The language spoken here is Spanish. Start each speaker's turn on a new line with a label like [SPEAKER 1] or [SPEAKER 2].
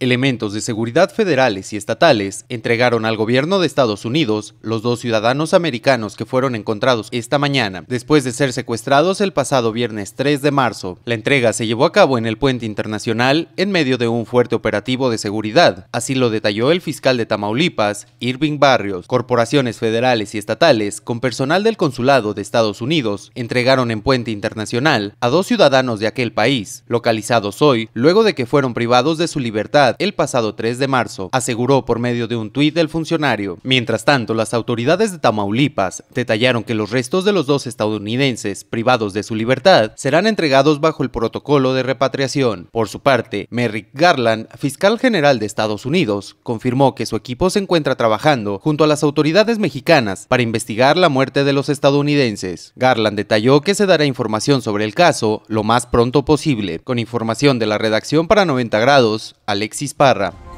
[SPEAKER 1] Elementos de seguridad federales y estatales entregaron al gobierno de Estados Unidos los dos ciudadanos americanos que fueron encontrados esta mañana después de ser secuestrados el pasado viernes 3 de marzo. La entrega se llevó a cabo en el puente internacional en medio de un fuerte operativo de seguridad, así lo detalló el fiscal de Tamaulipas, Irving Barrios. Corporaciones federales y estatales con personal del consulado de Estados Unidos entregaron en puente internacional a dos ciudadanos de aquel país, localizados hoy luego de que fueron privados de su libertad el pasado 3 de marzo, aseguró por medio de un tuit del funcionario. Mientras tanto, las autoridades de Tamaulipas detallaron que los restos de los dos estadounidenses privados de su libertad serán entregados bajo el protocolo de repatriación. Por su parte, Merrick Garland, fiscal general de Estados Unidos, confirmó que su equipo se encuentra trabajando junto a las autoridades mexicanas para investigar la muerte de los estadounidenses. Garland detalló que se dará información sobre el caso lo más pronto posible. Con información de la redacción para 90 grados, Alexis si sparra.